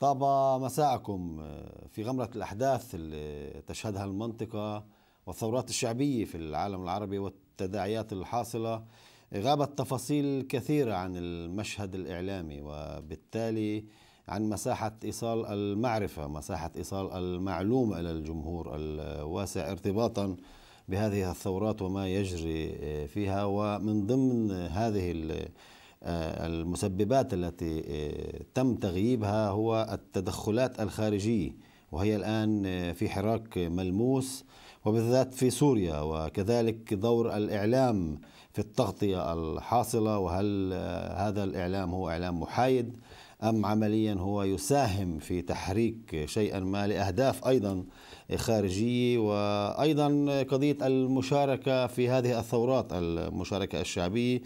طاب مساءكم آه، في غمرة الأحداث اللي تشهدها المنطقة والثورات الشعبية في العالم العربي والتداعيات الحاصلة غابت تفاصيل كثيرة عن المشهد الإعلامي وبالتالي عن مساحة إيصال المعرفة مساحة إيصال المعلومة إلى الجمهور الواسع ارتباطا بهذه الثورات وما يجري آه، فيها ومن ضمن هذه آه، المسببات التي آه، تم تغييبها هو التدخلات الخارجية وهي الآن آه، في حراك ملموس وبالذات في سوريا وكذلك دور الإعلام في التغطية الحاصلة وهل هذا الإعلام هو إعلام محايد أم عمليا هو يساهم في تحريك شيئا ما لأهداف أيضا خارجية وأيضا قضية المشاركة في هذه الثورات المشاركة الشعبية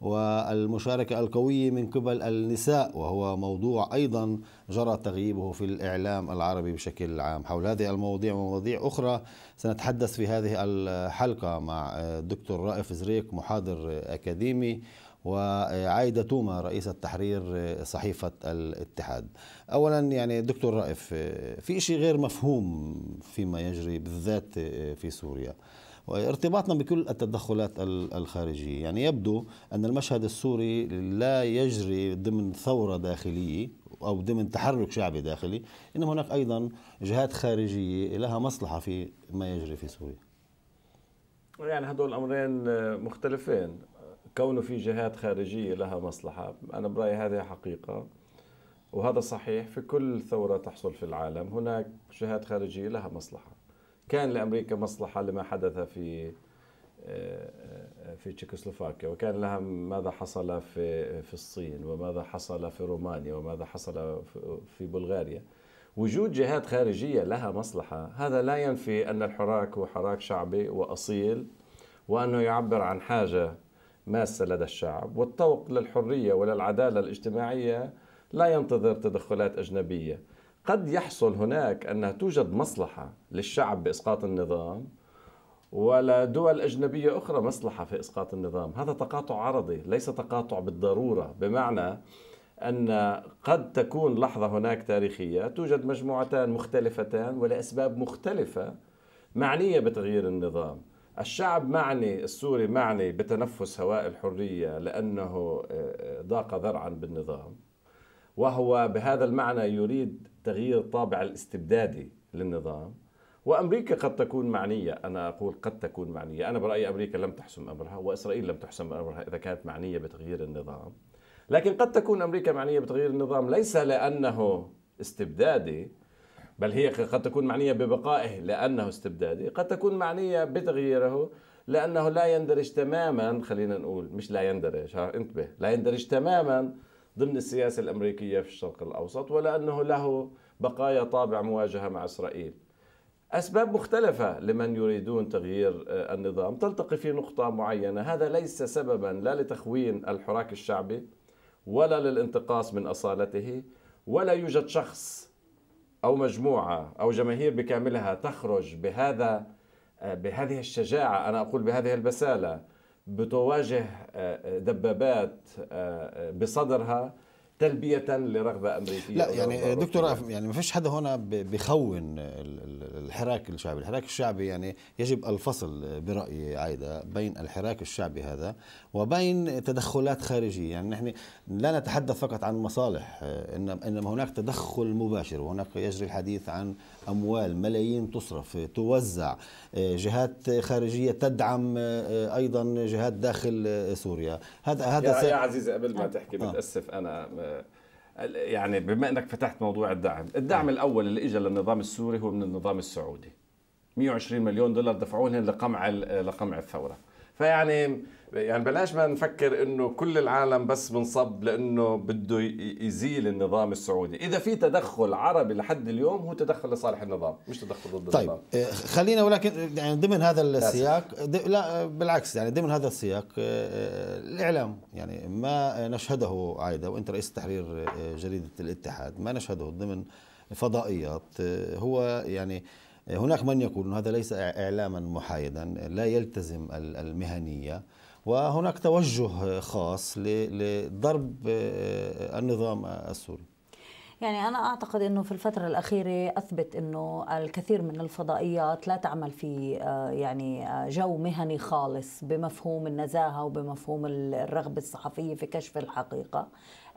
والمشاركة القوية من قبل النساء وهو موضوع أيضا جرى تغييبه في الإعلام العربي بشكل عام حول هذه المواضيع ومواضيع أخرى سنتحدث في هذه الحلقة مع الدكتور رائف زريك محاضر أكاديمي وعايدة توما رئيسة تحرير صحيفة الاتحاد أولا يعني دكتور رائف في شيء غير مفهوم فيما يجري بالذات في سوريا وارتباطنا بكل التدخلات الخارجية يعني يبدو أن المشهد السوري لا يجري ضمن ثورة داخلية أو ضمن تحرك شعبي داخلي إنما هناك أيضا جهات خارجية لها مصلحة في ما يجري في سوريا يعني هدول أمرين مختلفين كونه في جهات خارجية لها مصلحة أنا برأيي هذه حقيقة وهذا صحيح في كل ثورة تحصل في العالم هناك جهات خارجية لها مصلحة كان لامريكا مصلحه لما حدث في آه، آه، في تشيكوسلوفاكيا وكان لها ماذا حصل في في الصين وماذا حصل في رومانيا وماذا حصل في بلغاريا وجود جهات خارجيه لها مصلحه هذا لا ينفي ان الحراك هو حراك شعبي واصيل وانه يعبر عن حاجه ماسه لدى الشعب والطوق للحريه وللعداله الاجتماعيه لا ينتظر تدخلات اجنبيه قد يحصل هناك أن توجد مصلحة للشعب بإسقاط النظام ولدول أجنبية أخرى مصلحة في إسقاط النظام هذا تقاطع عرضي ليس تقاطع بالضرورة بمعنى أن قد تكون لحظة هناك تاريخية توجد مجموعتان مختلفتان ولأسباب مختلفة معنية بتغيير النظام الشعب معني السوري معني بتنفس هواء الحرية لأنه آه، آه، ضاق ذرعا بالنظام وهو بهذا المعنى يريد تغيير الطابع الاستبدادي للنظام وامريكا قد تكون معنيه انا اقول قد تكون معنيه انا برايي امريكا لم تحسم امرها واسرائيل لم تحسم امرها اذا كانت معنيه بتغيير النظام لكن قد تكون امريكا معنيه بتغيير النظام ليس لانه استبدادي بل هي قد تكون معنيه ببقائه لانه استبدادي قد تكون معنيه بتغييره لانه لا يندرج تماما خلينا نقول مش لا يندرج ها انتبه لا يندرج تماما ضمن السياسة الأمريكية في الشرق الأوسط ولا أنه له بقايا طابع مواجهة مع إسرائيل أسباب مختلفة لمن يريدون تغيير آه، النظام تلتقي في نقطة معينة هذا ليس سببا لا لتخوين الحراك الشعبي ولا للانتقاص من أصالته ولا يوجد شخص أو مجموعة أو جماهير بكاملها تخرج بهذا آه، بهذه الشجاعة أنا أقول بهذه البسالة بتواجه آه، آه، دبابات آه، بصدرها تلبية لرغبة أمريكية لا يعني دكتور يعني ما فيش حدا هنا بخون الحراك الشعبي الحراك الشعبي يعني يجب الفصل برأيي عايدة بين الحراك الشعبي هذا وبين تدخلات خارجية يعني نحن لا نتحدث فقط عن مصالح إنما هناك تدخل مباشر وهناك يجري الحديث عن اموال ملايين تصرف توزع آه، جهات خارجيه تدعم آه، آه، ايضا جهات داخل سوريا هذا هذا يا, س... يا عزيزي قبل ما تحكي بتاسف انا يعني بما انك فتحت موضوع الدعم الدعم الاول اللي إجا للنظام السوري هو من النظام السعودي 120 مليون دولار دفعوهن لقمع لقمع الثوره فيعني يعني بلاش ما نفكر انه كل العالم بس بنصب لانه بده يزيل النظام السعودي، اذا في تدخل عربي لحد اليوم هو تدخل لصالح النظام، مش تدخل ضد طيب النظام. طيب خلينا ولكن يعني ضمن هذا السياق لا آه، بالعكس يعني ضمن هذا السياق آه، الاعلام يعني ما نشهده عايده وانت رئيس تحرير جريده الاتحاد، ما نشهده ضمن فضائيات هو يعني هناك من يقول أن هذا ليس إعلاما محايدا لا يلتزم المهنية وهناك توجه خاص لضرب آه، النظام السوري يعني أنا أعتقد أنه في الفترة الأخيرة أثبت أنه الكثير من الفضائيات لا تعمل في آه، يعني آه، جو مهني خالص بمفهوم النزاهة وبمفهوم الرغبة الصحفية في كشف الحقيقة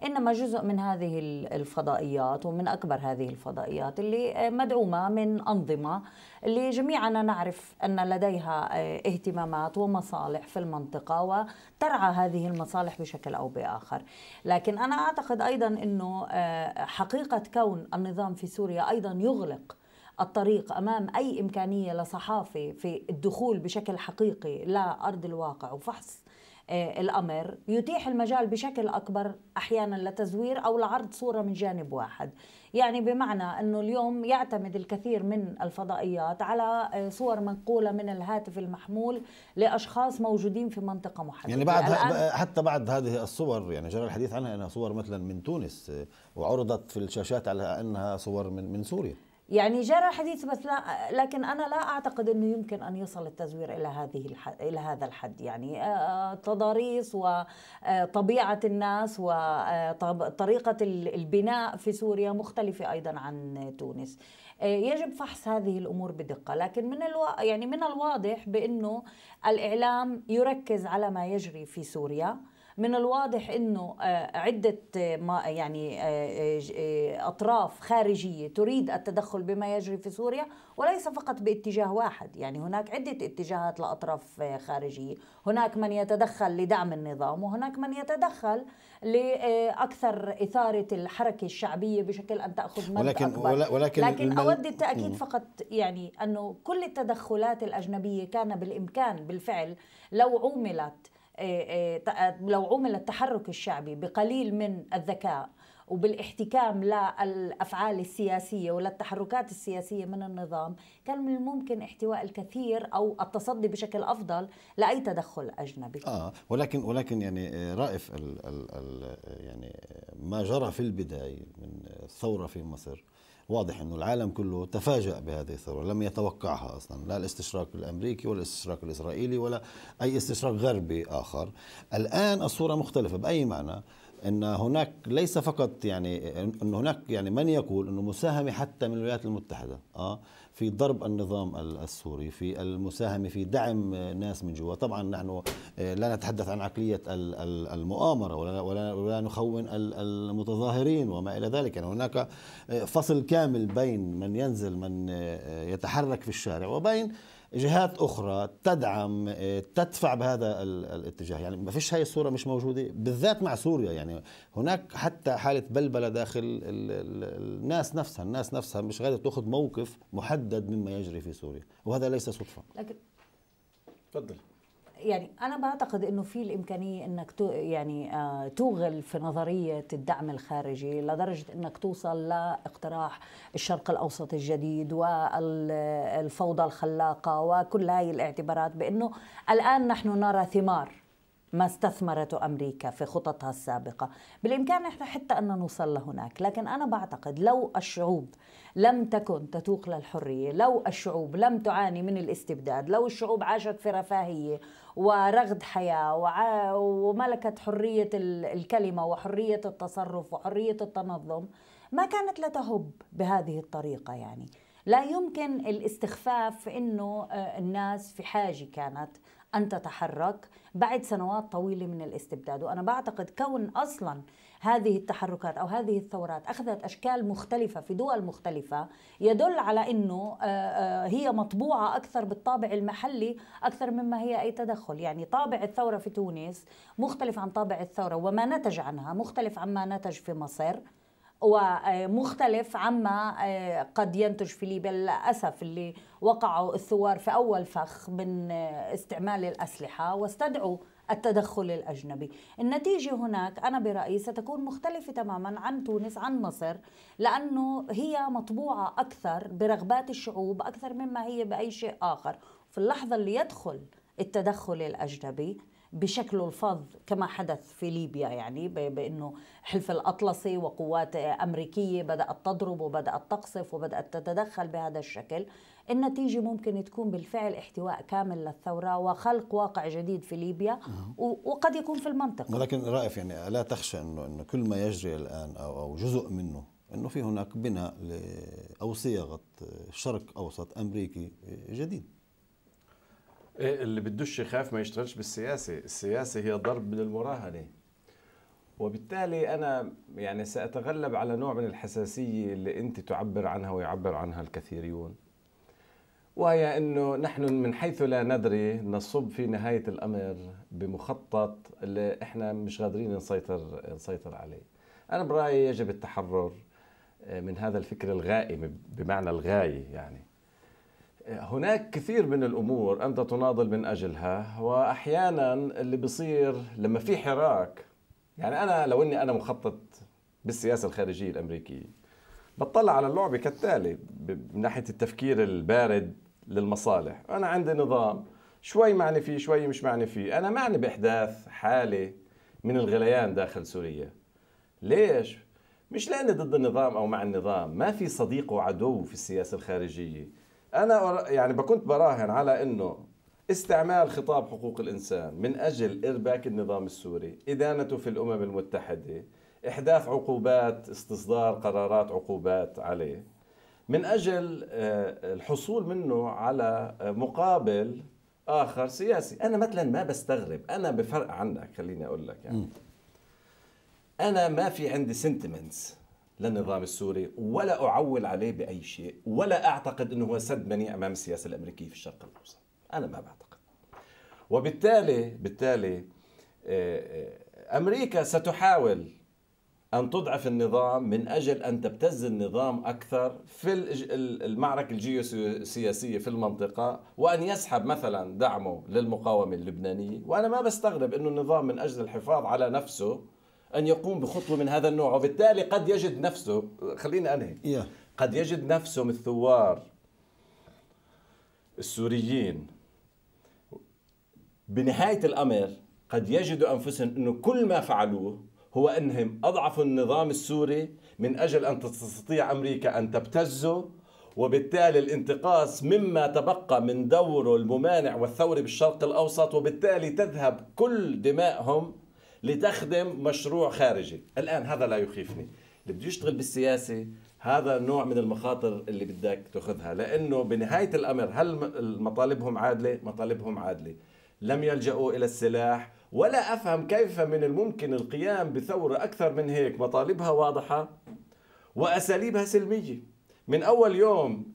انما جزء من هذه الفضائيات ومن اكبر هذه الفضائيات اللي مدعومه من انظمه اللي جميعنا نعرف أن لديها آه، اهتمامات ومصالح في المنطقة وترعى هذه المصالح بشكل أو بآخر لكن أنا أعتقد أيضا أنه آه، حقيقة كون النظام في سوريا أيضا يغلق الطريق امام اي امكانيه لصحافي في الدخول بشكل حقيقي لارض الواقع وفحص آه، الامر يتيح المجال بشكل اكبر احيانا لتزوير او لعرض صوره من جانب واحد يعني بمعنى أنه اليوم يعتمد الكثير من الفضائيات على آه، صور منقولة من الهاتف المحمول لأشخاص موجودين في منطقة محددة يعني بعد يعني حتى بعد هذه الصور يعني جرى الحديث عنها أنها صور مثلا من تونس وعرضت في الشاشات على أنها صور من, من سوريا يعني جرى حديث بس لا لكن انا لا اعتقد انه يمكن ان يصل التزوير الى هذه الى هذا الحد يعني آه، آه، تضاريس وطبيعه آه، الناس وطريقه البناء في سوريا مختلفه ايضا عن تونس يجب فحص هذه الامور بدقه لكن من الو... يعني من الواضح بانه الاعلام يركز على ما يجري في سوريا من الواضح انه آه، عده آه، ما يعني آه، اطراف خارجيه تريد التدخل بما يجري في سوريا وليس فقط باتجاه واحد يعني هناك عده اتجاهات لاطراف خارجيه هناك من يتدخل لدعم النظام وهناك من يتدخل لاكثر اثاره الحركه الشعبيه بشكل ان تاخذ مد ولكن أكبر. ولكن لكن المل... اود التاكيد فقط يعني انه كل التدخلات الاجنبيه كان بالامكان بالفعل لو عوملت آه، آه، آه، لو عمل التحرك الشعبي بقليل من الذكاء وبالاحتكام للافعال السياسيه وللتحركات السياسيه من النظام كان من الممكن احتواء الكثير او التصدي بشكل افضل لاي تدخل اجنبي اه ولكن ولكن يعني رائف الـ ال ال يعني ما جرى في البدايه من الثوره في مصر واضح أنه العالم كله تفاجأ بهذه الثورة لم يتوقعها أصلا لا الاستشراق الأمريكي ولا الاستشراق الإسرائيلي ولا أي استشراق غربي آخر الآن الصورة مختلفة بأي معنى ان هناك ليس فقط يعني ان هناك يعني من يقول انه مساهمه حتى من الولايات المتحده اه في ضرب النظام السوري في المساهمة في دعم ناس من جوا طبعا نحن آه، لا نتحدث عن عقلية المؤامرة ولا, ولا, نخون المتظاهرين وما إلى ذلك يعني هناك آه، فصل كامل بين من ينزل من آه، يتحرك في الشارع وبين جهات اخرى تدعم آه، تدفع بهذا الاتجاه يعني ما فيش هاي الصوره مش موجوده بالذات مع سوريا يعني هناك حتى حاله بلبله داخل الناس نفسها الناس نفسها مش قادره تاخذ موقف محدد مما يجري في سوريا وهذا ليس صدفه لكن تفضل يعني انا بعتقد انه في الامكانيه انك تو يعني آه توغل في نظريه الدعم الخارجي لدرجه انك توصل لاقتراح الشرق الاوسط الجديد والفوضى الخلاقه وكل هاي الاعتبارات بانه الان نحن نرى ثمار ما استثمرته أمريكا في خططها السابقة بالإمكان إحنا حتى أن نوصل لهناك لكن أنا بعتقد لو الشعوب لم تكن تتوق للحرية لو الشعوب لم تعاني من الاستبداد لو الشعوب عاشت في رفاهية ورغد حياة وملكت حرية الكلمة وحرية التصرف وحرية التنظم ما كانت لتهب بهذه الطريقة يعني لا يمكن الاستخفاف انه آه، الناس في حاجه كانت أن تتحرك بعد سنوات طويلة من الاستبداد وأنا بعتقد كون أصلا هذه التحركات أو هذه الثورات أخذت أشكال مختلفة في دول مختلفة يدل على أنه آه، آه، هي مطبوعة أكثر بالطابع المحلي أكثر مما هي أي تدخل يعني طابع الثورة في تونس مختلف عن طابع الثورة وما نتج عنها مختلف عما نتج في مصر ومختلف آه، عما آه، قد ينتج في ليبيا للأسف اللي وقعوا الثوار في أول فخ من آه، استعمال الأسلحة واستدعوا التدخل الأجنبي النتيجة هناك أنا برأيي ستكون مختلفة تماما عن تونس عن مصر لأنه هي مطبوعة أكثر برغبات الشعوب أكثر مما هي بأي شيء آخر في اللحظة اللي يدخل التدخل الأجنبي بشكله الفظ كما حدث في ليبيا يعني بانه حلف الاطلسي وقوات امريكيه بدات تضرب وبدات تقصف وبدات تتدخل بهذا الشكل النتيجه ممكن تكون بالفعل احتواء كامل للثوره وخلق واقع جديد في ليبيا وقد يكون في المنطقه ولكن رائف يعني الا تخشى انه انه كل ما يجري الان او او جزء منه انه في هناك بناء او صياغه شرق اوسط امريكي جديد اللي بدوش يخاف ما يشتغلش بالسياسة السياسة هي ضرب من المراهنة وبالتالي أنا يعني سأتغلب على نوع من الحساسية اللي أنت تعبر عنها ويعبر عنها الكثيرون وهي أنه نحن من حيث لا ندري نصب في نهاية الأمر بمخطط اللي إحنا مش قادرين نسيطر, نسيطر عليه أنا برأيي يجب التحرر آه، من هذا الفكر الغائم بمعنى الغاية يعني هناك كثير من الامور انت تناضل من اجلها واحيانا اللي بيصير لما في حراك يعني انا لو اني انا مخطط بالسياسه الخارجيه الامريكيه بطلع على اللعبه كالتالي من ناحيه التفكير البارد للمصالح انا عندي نظام شوي معني فيه شوي مش معني فيه انا معني باحداث حاله من الغليان داخل سوريا ليش مش لاني ضد النظام او مع النظام ما في صديق وعدو في السياسه الخارجيه انا يعني كنت براهن على انه استعمال خطاب حقوق الانسان من اجل ارباك النظام السوري، ادانته في الامم المتحده، احداث عقوبات، استصدار قرارات عقوبات عليه من اجل آه، الحصول منه على آه، مقابل اخر سياسي، انا مثلا ما بستغرب، انا بفرق عنك خليني اقول لك يعني. انا ما في عندي سنتمنتس للنظام السوري ولا أعول عليه بأي شيء ولا أعتقد أنه هو سد بني أمام السياسة الأمريكية في الشرق الأوسط أنا ما بعتقد وبالتالي بالتالي آه، آه، أمريكا ستحاول أن تضعف النظام من أجل أن تبتز النظام أكثر في المعركة الجيوسياسية في المنطقة وأن يسحب مثلا دعمه للمقاومة اللبنانية وأنا ما بستغرب أنه النظام من أجل الحفاظ على نفسه ان يقوم بخطوه من هذا النوع وبالتالي قد يجد نفسه خليني انهي قد يجد نفسه من الثوار السوريين بنهايه الامر قد يجدوا انفسهم انه كل ما فعلوه هو انهم اضعفوا النظام السوري من اجل ان تستطيع امريكا ان تبتزه وبالتالي الانتقاص مما تبقى من دوره الممانع والثوري بالشرق الاوسط وبالتالي تذهب كل دمائهم لتخدم مشروع خارجي الآن هذا لا يخيفني اللي بده يشتغل بالسياسة هذا نوع من المخاطر اللي بدك تاخذها لأنه بنهاية الأمر هل مطالبهم عادلة؟ مطالبهم عادلة لم يلجأوا إلى السلاح ولا أفهم كيف من الممكن القيام بثورة أكثر من هيك مطالبها واضحة وأساليبها سلمية من أول يوم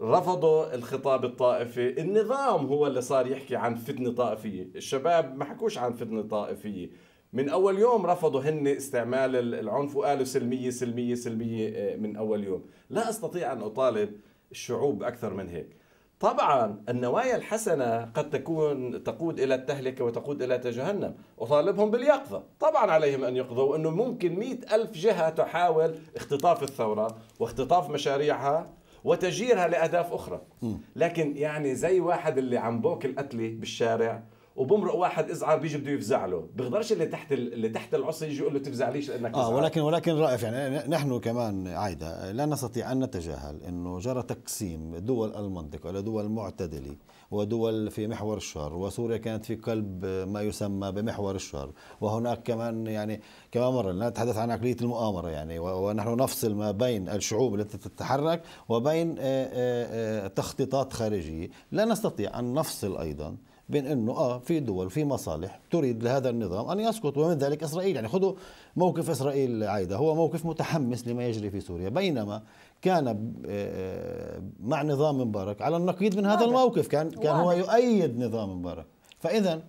رفضوا الخطاب الطائفي النظام هو اللي صار يحكي عن فتنة طائفية الشباب ما حكوش عن فتنة طائفية من اول يوم رفضوا هن استعمال العنف وقالوا سلميه سلميه سلميه آه، من اول يوم لا استطيع ان اطالب الشعوب اكثر من هيك طبعا النوايا الحسنه قد تكون تقود الى التهلكه وتقود الى جهنم اطالبهم باليقظه طبعا عليهم ان يقضوا انه ممكن مئة ألف جهه تحاول اختطاف الثوره واختطاف مشاريعها وتجيرها لاهداف اخرى لكن يعني زي واحد اللي عم بوكل قتله بالشارع وبمرق واحد ازعر بيجي بده يفزع له بيقدرش اللي تحت اللي تحت العصي يجي يقول له ليش لانك اه ولكن ولكن رائف يعني نحن كمان عايده لا نستطيع ان نتجاهل انه جرى تقسيم دول المنطقه الى دول معتدله ودول في محور الشر وسوريا كانت في قلب ما يسمى بمحور الشر وهناك كمان يعني كما مره نتحدث عن عقليه المؤامره يعني ونحن نفصل ما بين الشعوب التي تتحرك وبين آه، آه، آه، تخطيطات خارجيه لا نستطيع ان نفصل ايضا بين انه اه في دول في مصالح تريد لهذا النظام ان يسقط ومن ذلك اسرائيل يعني خذوا موقف اسرائيل عايده هو موقف متحمس لما يجري في سوريا بينما كان آه، آه، مع نظام مبارك على النقيض من هذا الموقف كان كان هو يؤيد نظام مبارك فاذا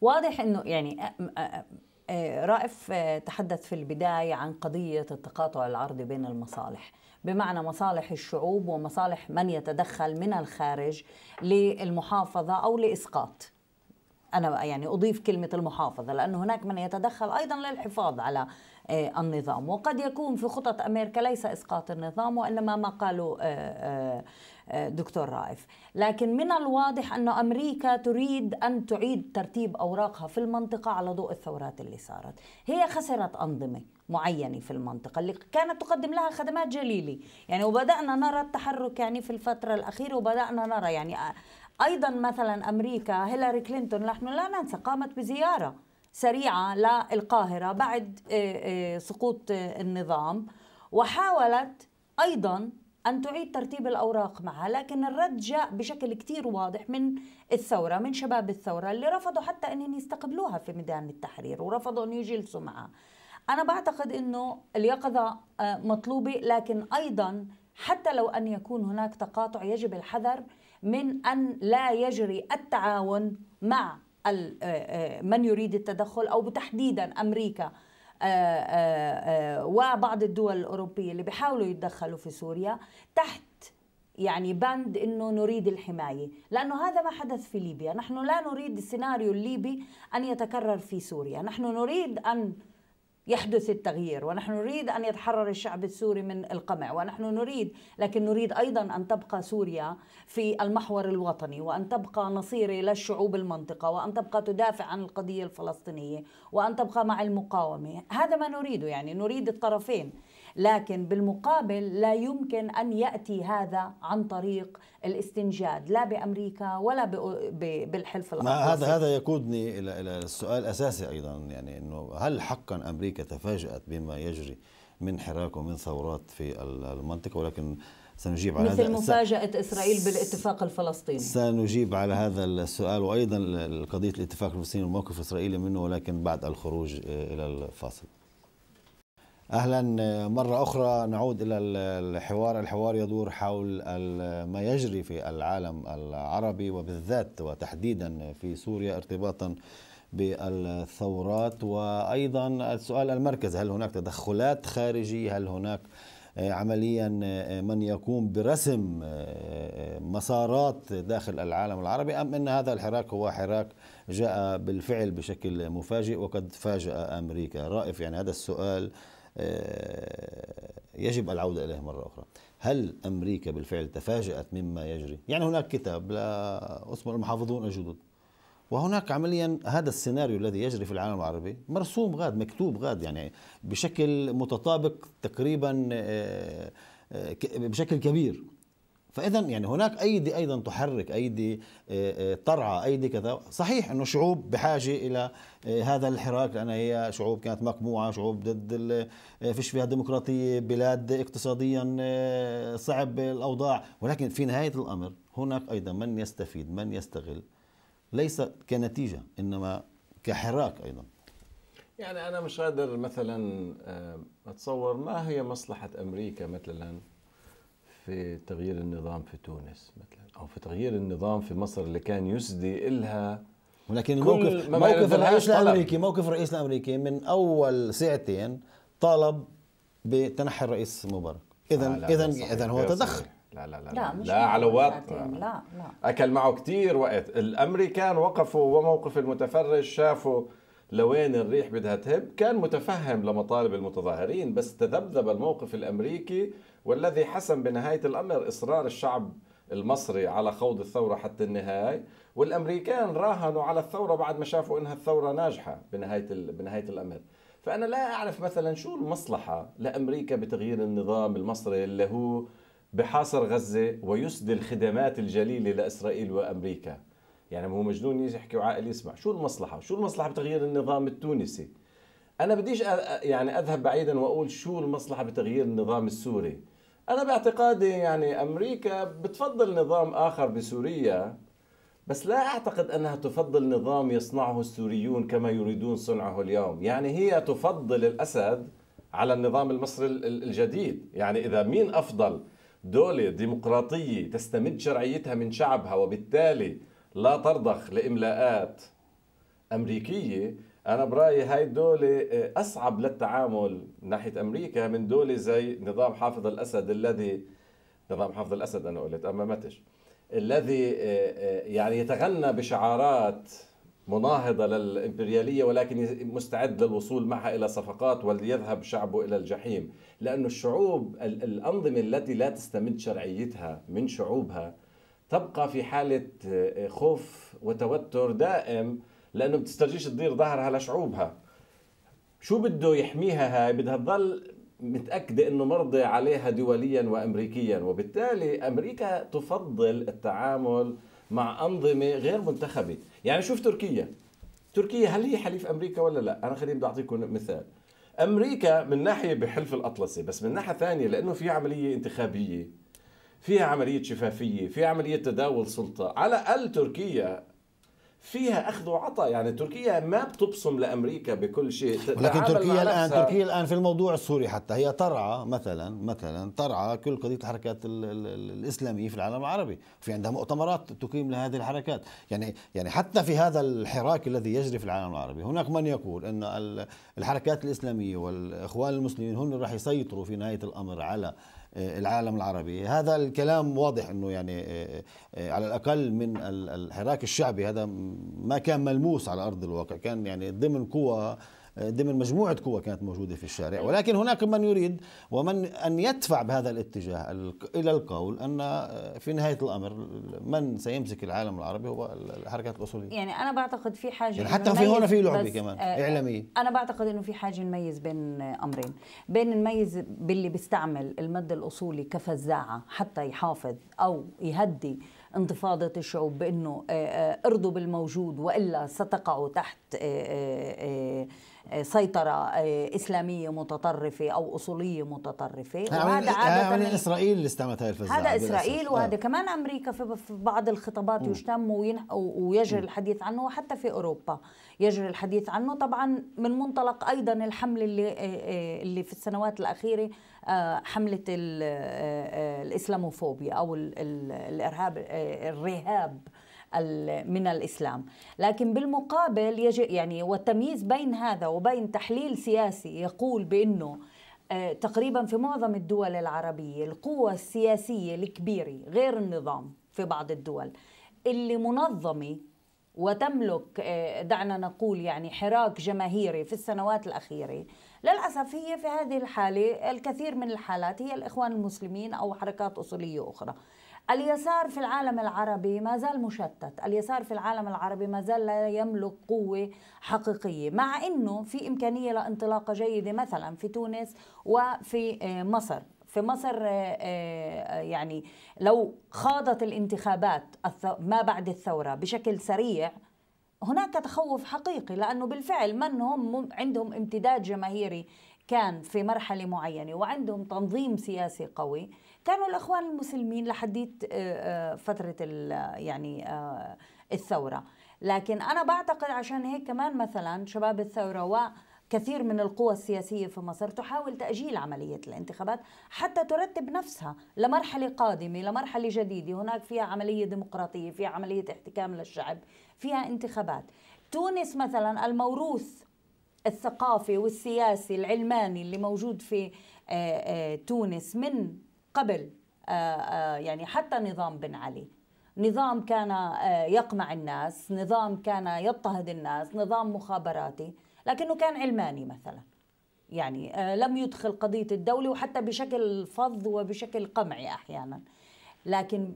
واضح انه يعني آه، آه، رائف آه، تحدث في البداية عن قضية التقاطع العرضي بين المصالح بمعنى مصالح الشعوب ومصالح من يتدخل من الخارج للمحافظة أو لإسقاط أنا يعني أضيف كلمة المحافظة لأن هناك من يتدخل أيضا للحفاظ على آه، النظام وقد يكون في خطط أمريكا ليس إسقاط النظام وإنما ما قالوا آه، دكتور رائف لكن من الواضح أن أمريكا تريد أن تعيد ترتيب أوراقها في المنطقة على ضوء الثورات اللي صارت هي خسرت أنظمة معينة في المنطقة اللي كانت تقدم لها خدمات جليلة يعني وبدأنا نرى التحرك يعني في الفترة الأخيرة وبدأنا نرى يعني آه، أيضا مثلا أمريكا هيلاري كلينتون نحن لا ننسى قامت بزيارة سريعة للقاهرة بعد آه، سقوط النظام وحاولت أيضا أن تعيد ترتيب الأوراق معها لكن الرد جاء بشكل كتير واضح من الثورة من شباب الثورة اللي رفضوا حتى أنهم يستقبلوها في ميدان التحرير ورفضوا أن يجلسوا معها أنا بعتقد أنه اليقظة آه، مطلوبة لكن أيضا حتى لو أن يكون هناك تقاطع يجب الحذر من أن لا يجري التعاون مع آه، آه، من يريد التدخل أو تحديدا أمريكا آه، آه، آه، وبعض الدول الأوروبية اللي بيحاولوا يتدخلوا في سوريا تحت يعني بند انه نريد الحمايه، لانه هذا ما حدث في ليبيا، نحن لا نريد السيناريو الليبي ان يتكرر في سوريا، نحن نريد ان يحدث التغيير ونحن نريد أن يتحرر الشعب السوري من القمع ونحن نريد لكن نريد أيضا أن تبقى سوريا في المحور الوطني وأن تبقى نصيرة للشعوب المنطقة وأن تبقى تدافع عن القضية الفلسطينية وأن تبقى مع المقاومة هذا ما نريده يعني نريد الطرفين لكن بالمقابل لا يمكن أن يأتي هذا عن طريق الاستنجاد لا بأمريكا ولا بالحلف الأطلسي هذا هذا يقودني إلى إلى السؤال الأساسي أيضا يعني أنه هل حقا أمريكا تفاجأت بما يجري من حراك ومن ثورات في المنطقة ولكن سنجيب على مثل هذا مفاجأة س... إسرائيل بالاتفاق الفلسطيني سنجيب على هذا السؤال وأيضا قضية الاتفاق الفلسطيني والموقف الإسرائيلي منه ولكن بعد الخروج إلى الفاصل اهلا آه، مره اخرى نعود الى الحوار، الحوار يدور حول ما يجري في العالم العربي وبالذات وتحديدا في سوريا ارتباطا بالثورات وايضا السؤال المركز هل هناك تدخلات خارجيه؟ هل هناك آه، عمليا آه، من يقوم برسم مسارات داخل العالم العربي ام ان هذا الحراك هو حراك جاء بالفعل بشكل مفاجئ وقد فاجأ امريكا؟ رائف يعني هذا السؤال آه، يجب العودة إليه مرة أخرى هل أمريكا بالفعل تفاجأت مما يجري؟ يعني هناك كتاب لأسمر المحافظون الجدد وهناك عمليا هذا السيناريو الذي يجري في العالم العربي مرسوم غاد مكتوب غاد يعني بشكل متطابق تقريبا آه، آه، بشكل كبير فاذا يعني هناك ايدي ايضا تحرك ايدي ترعى آه، آه، ايدي كذا صحيح انه شعوب بحاجه الى آه، هذا الحراك لان هي شعوب كانت مقموعه شعوب ضد فيش فيها ديمقراطيه بلاد اقتصاديا صعب الاوضاع ولكن في نهايه الامر هناك ايضا من يستفيد من يستغل ليس كنتيجه انما كحراك ايضا يعني انا مش قادر مثلا اتصور ما هي مصلحه امريكا مثلا في تغيير النظام في تونس مثلا او في تغيير النظام في مصر اللي كان يسدي إلها ولكن الموقف موقف الرئيس الامريكي موقف الرئيس الامريكي من اول ساعتين طالب بتنحي الرئيس مبارك اذا اذا اذا هو تدخل لا لا لا لا, لا على وقت لا لا اكل معه كثير وقت الامريكان وقفوا وموقف المتفرج شافوا لوين الريح بدها تهب كان متفهم لمطالب المتظاهرين بس تذبذب الموقف الامريكي والذي حسم بنهاية الأمر إصرار الشعب المصري على خوض الثورة حتى النهاية والأمريكان راهنوا على الثورة بعد ما شافوا إنها الثورة ناجحة بنهاية, بنهاية الأمر فأنا لا أعرف مثلا شو المصلحة لأمريكا بتغيير النظام المصري اللي هو بحاصر غزة ويسدي الخدمات الجليلة لإسرائيل وأمريكا يعني هو مجنون يحكي وعاقل يسمع شو المصلحة شو المصلحة بتغيير النظام التونسي أنا بديش يعني أذهب بعيدا وأقول شو المصلحة بتغيير النظام السوري أنا باعتقادي يعني أمريكا بتفضل نظام آخر بسوريا بس لا أعتقد أنها تفضل نظام يصنعه السوريون كما يريدون صنعه اليوم يعني هي تفضل الأسد على النظام المصري الجديد يعني إذا مين أفضل دولة ديمقراطية تستمد شرعيتها من شعبها وبالتالي لا ترضخ لإملاءات أمريكية انا برايي هاي الدوله آه، اصعب للتعامل من ناحيه امريكا من دوله زي نظام حافظ الاسد الذي نظام حافظ الاسد انا قلت اما متش الذي آه، آه، يعني يتغنى بشعارات مناهضه للامبرياليه ولكن مستعد للوصول معها الى صفقات وليذهب شعبه الى الجحيم، لأن الشعوب الانظمه التي لا تستمد شرعيتها من شعوبها تبقى في حاله خوف وتوتر دائم لانه بتسترجيش تدير ظهرها على شعوبها شو بده يحميها هاي بدها تضل متأكدة أنه مرضي عليها دوليا وأمريكيا وبالتالي أمريكا تفضل التعامل مع أنظمة غير منتخبة يعني شوف تركيا تركيا هل هي حليف أمريكا ولا لا أنا خليني بدي أعطيكم مثال أمريكا من ناحية بحلف الأطلسي بس من ناحية ثانية لأنه في عملية انتخابية فيها عملية شفافية فيها عملية تداول سلطة على الأقل تركيا فيها اخذ وعطاء يعني تركيا ما بتبصم لامريكا بكل شيء ولكن تركيا الان تركيا الان في الموضوع السوري حتى هي ترعى مثلا مثلا ترعى كل قضيه الحركات الاسلاميه في العالم العربي في عندها مؤتمرات تقيم لهذه الحركات يعني يعني حتى في هذا الحراك الذي يجري في العالم العربي هناك من يقول ان الحركات الاسلاميه والاخوان المسلمين هم اللي راح يسيطروا في نهايه الامر على آه، العالم العربي هذا الكلام واضح أنه يعني آه، آه، على الأقل من الحراك الشعبي هذا ما كان ملموس على أرض الواقع كان يعني ضمن قوى ضمن مجموعة قوى كانت موجودة في الشارع ولكن هناك من يريد ومن أن يدفع بهذا الاتجاه إلى القول أن آه، في نهاية الأمر من سيمسك العالم العربي هو الحركات الأصولية يعني أنا بعتقد في حاجة يعني حتى في هنا في لعبة كمان آه، آه، إعلامية أنا بعتقد أنه في حاجة نميز بين أمرين بين نميز باللي بيستعمل المد الأصولي كفزاعة حتى يحافظ أو يهدي انتفاضة الشعوب بأنه ارضوا بالموجود وإلا ستقعوا تحت سيطرة آه، إسلامية متطرفة أو أصولية متطرفة هذا عادة إسرائيل اللي استعملت هاي الفزاعة هذا إسرائيل وهذا آه. كمان أمريكا في بعض الخطابات م. يشتم ويجري الحديث عنه وحتى في أوروبا يجري الحديث عنه طبعا من منطلق أيضا الحملة اللي, آه، آه، اللي في السنوات الأخيرة حملة الإسلاموفوبيا أو الإرهاب الرهاب من الإسلام لكن بالمقابل يجب يعني والتمييز بين هذا وبين تحليل سياسي يقول بأنه آه، تقريبا في معظم الدول العربية القوة السياسية الكبيرة غير النظام في بعض الدول اللي منظمة وتملك آه، دعنا نقول يعني حراك جماهيري في السنوات الأخيرة للأسف هي في هذه الحالة الكثير من الحالات هي الإخوان المسلمين أو حركات أصولية أخرى اليسار في العالم العربي ما زال مشتت اليسار في العالم العربي ما زال لا يملك قوة حقيقية مع أنه في إمكانية لانطلاقة جيدة مثلا في تونس وفي آه، مصر في مصر آه، آه، يعني لو خاضت الانتخابات ما بعد الثورة بشكل سريع هناك تخوف حقيقي لأنه بالفعل من هم عندهم امتداد جماهيري كان في مرحلة معينة وعندهم تنظيم سياسي قوي كانوا الاخوان المسلمين لحديت آه، آه، فتره آه، يعني الثوره لكن انا بعتقد عشان هيك كمان مثلا شباب الثوره و كثير من القوى السياسية في مصر تحاول تأجيل عملية الانتخابات حتى ترتب نفسها لمرحلة قادمة لمرحلة جديدة هناك فيها عملية ديمقراطية فيها عملية احتكام للشعب فيها انتخابات تونس مثلا الموروث الثقافي والسياسي العلماني اللي موجود في تونس من قبل آه، آه، يعني حتى نظام بن علي نظام كان آه، يقمع الناس نظام كان يضطهد الناس نظام مخابراتي لكنه كان علماني مثلا يعني لم يدخل قضية الدولة وحتى بشكل فظ وبشكل قمعي أحيانا لكن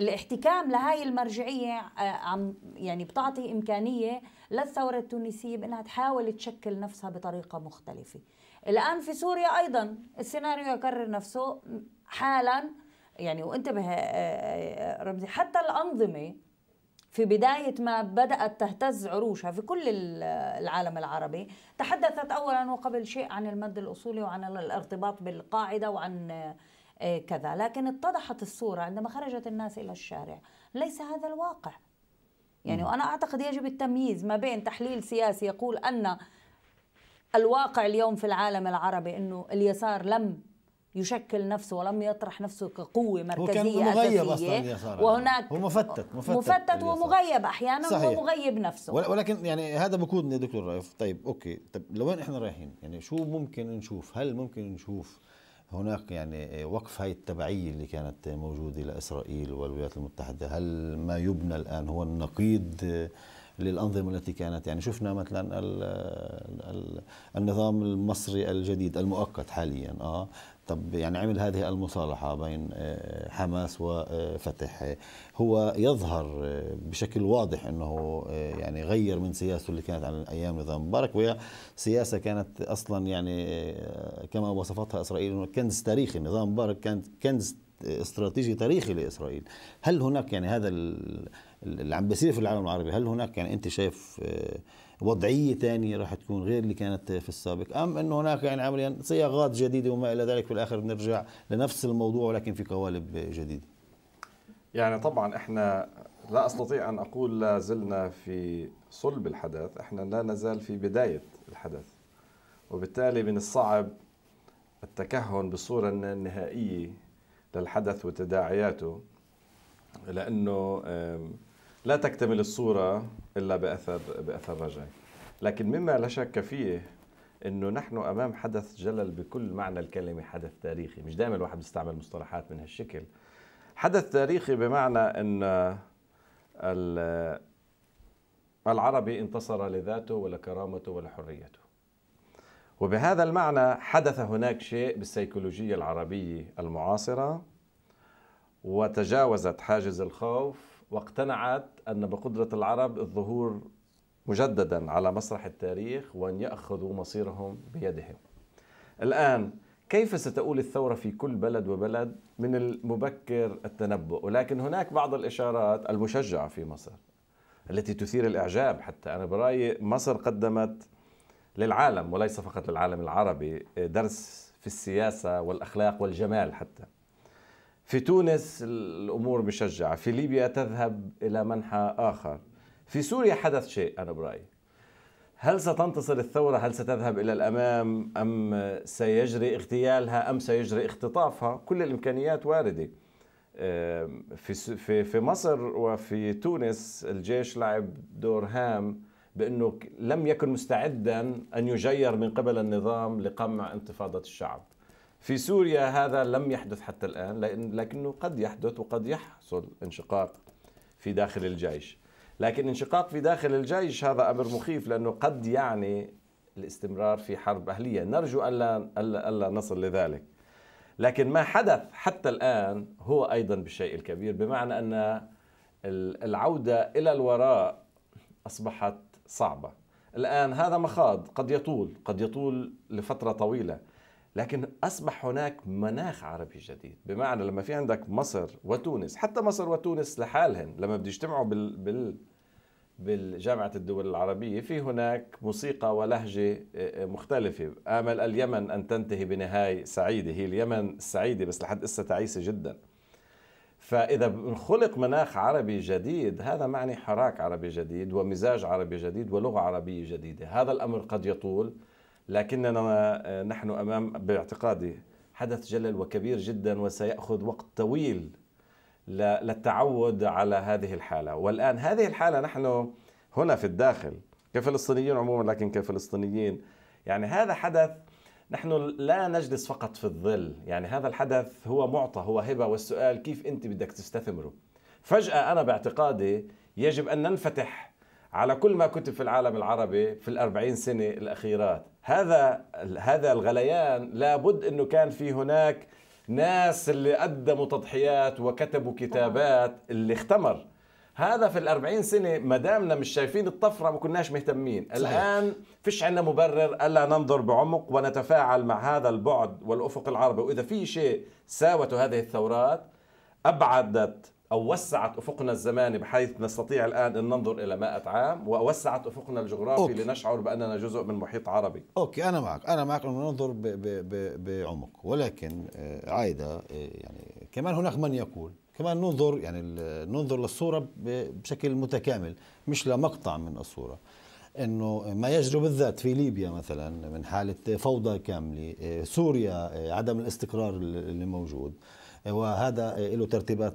الاحتكام لهاي المرجعية عم يعني بتعطي إمكانية للثورة التونسية بأنها تحاول تشكل نفسها بطريقة مختلفة الآن في سوريا أيضا السيناريو يكرر نفسه حالا يعني وانتبه آه، آه، رمزي حتى الأنظمة في بداية ما بدأت تهتز عروشها في كل آه، العالم العربي تحدثت أولا وقبل شيء عن المد الأصولي وعن الارتباط بالقاعدة وعن كذا لكن اتضحت الصورة عندما خرجت الناس إلى الشارع ليس هذا الواقع يعني وأنا أعتقد يجب التمييز ما بين تحليل سياسي يقول أن الواقع اليوم في العالم العربي أنه اليسار لم يشكل نفسه ولم يطرح نفسه كقوة مركزية هو كان مغيب أصلا اليسار وهناك هو مفتت مفتت, مفتت ومغيب أحيانا صحيح. مغيب نفسه ولكن يعني هذا بقودني يا دكتور رائف طيب أوكي طيب لوين إحنا رايحين يعني شو ممكن نشوف هل ممكن نشوف هناك يعني وقف هاي التبعية اللي كانت موجودة لإسرائيل والولايات المتحدة هل ما يبنى الآن هو النقيض للأنظمة التي كانت يعني شفنا مثلا الـ الـ النظام المصري الجديد المؤقت حاليا آه طب يعني عمل هذه المصالحة بين آه، حماس وفتح هو يظهر آه، بشكل واضح أنه آه، يعني غير من سياسته اللي كانت على أيام نظام مبارك وهي سياسة كانت أصلا يعني كما وصفتها إسرائيل كنز تاريخي نظام مبارك كان كنز استراتيجي تاريخي لإسرائيل هل هناك يعني هذا اللي عم بيصير في العالم العربي هل هناك يعني أنت شايف وضعيه ثانيه راح تكون غير اللي كانت في السابق ام انه هناك يعني عمليا صياغات جديده وما الى ذلك في الاخر بنرجع لنفس الموضوع ولكن في قوالب جديده يعني طبعا احنا لا استطيع ان اقول لا زلنا في صلب الحدث احنا لا نزال في بدايه الحدث وبالتالي من الصعب التكهن بالصوره النهائيه للحدث وتداعياته لانه لا تكتمل الصورة إلا بأثر بأثر رجعي لكن مما لا شك فيه انه نحن امام حدث جلل بكل معنى الكلمه حدث تاريخي مش دائما الواحد بيستعمل مصطلحات من هالشكل حدث تاريخي بمعنى ان العربي انتصر لذاته ولكرامته ولحريته وبهذا المعنى حدث هناك شيء بالسيكولوجية العربية المعاصرة وتجاوزت حاجز الخوف واقتنعت أن بقدرة العرب الظهور مجددا على مسرح التاريخ وأن يأخذوا مصيرهم بيدهم الآن كيف ستؤول الثورة في كل بلد وبلد من المبكر التنبؤ ولكن هناك بعض الإشارات المشجعة في مصر التي تثير الإعجاب حتى أنا برأيي مصر قدمت للعالم وليس فقط للعالم العربي درس في السياسة والأخلاق والجمال حتى في تونس الامور مشجعه، في ليبيا تذهب الى منحى اخر. في سوريا حدث شيء انا برايي. هل ستنتصر الثوره؟ هل ستذهب الى الامام؟ ام سيجري اغتيالها؟ ام سيجري اختطافها؟ كل الامكانيات وارده. في في في مصر وفي تونس الجيش لعب دور هام بانه لم يكن مستعدا ان يجير من قبل النظام لقمع انتفاضه الشعب. في سوريا هذا لم يحدث حتى الآن لكنه قد يحدث وقد يحصل انشقاق في داخل الجيش لكن انشقاق في داخل الجيش هذا أمر مخيف لأنه قد يعني الاستمرار في حرب أهلية نرجو ألا, ألا, ألا نصل لذلك لكن ما حدث حتى الآن هو أيضا بالشيء الكبير بمعنى أن العودة إلى الوراء أصبحت صعبة الآن هذا مخاض قد يطول قد يطول لفترة طويلة لكن أصبح هناك مناخ عربي جديد بمعنى لما في عندك مصر وتونس حتى مصر وتونس لحالهم لما بده يجتمعوا بال, بال بالجامعة الدول العربية في هناك موسيقى ولهجة آه، آه، مختلفة آمل اليمن أن تنتهي بنهاية سعيدة هي اليمن السعيدة بس لحد إسا تعيسة جدا فإذا خلق مناخ عربي جديد هذا معني حراك عربي جديد ومزاج عربي جديد ولغة عربية جديدة هذا الأمر قد يطول لكننا آه، نحن امام باعتقادي حدث جلل وكبير جدا وسياخذ وقت طويل للتعود على هذه الحاله والان هذه الحاله نحن هنا في الداخل كفلسطينيين عموما لكن كفلسطينيين يعني هذا حدث نحن لا نجلس فقط في الظل يعني هذا الحدث هو معطى هو هبه والسؤال كيف انت بدك تستثمره فجاه انا باعتقادي يجب ان ننفتح على كل ما كتب في العالم العربي في الأربعين سنة الأخيرات هذا هذا الغليان لابد أنه كان في هناك ناس اللي قدموا تضحيات وكتبوا كتابات اللي اختمر هذا في الأربعين سنة ما دامنا مش شايفين الطفرة ما كناش مهتمين صحيح. الآن فيش عندنا مبرر ألا ننظر بعمق ونتفاعل مع هذا البعد والأفق العربي وإذا في شيء ساوته هذه الثورات أبعدت أو وسعت أفقنا الزماني بحيث نستطيع الآن أن ننظر إلى مائة عام ووسعت أفقنا الجغرافي أوكي. لنشعر بأننا جزء من محيط عربي أوكي أنا معك أنا معك أنه ننظر ب ب ب بعمق ولكن آه، عايدة آه، يعني كمان هناك من يقول كمان ننظر يعني ننظر للصورة بشكل متكامل مش لمقطع من الصورة انه ما يجري بالذات في ليبيا مثلا من حاله فوضى كامله آه، سوريا عدم الاستقرار اللي موجود وهذا له ترتيبات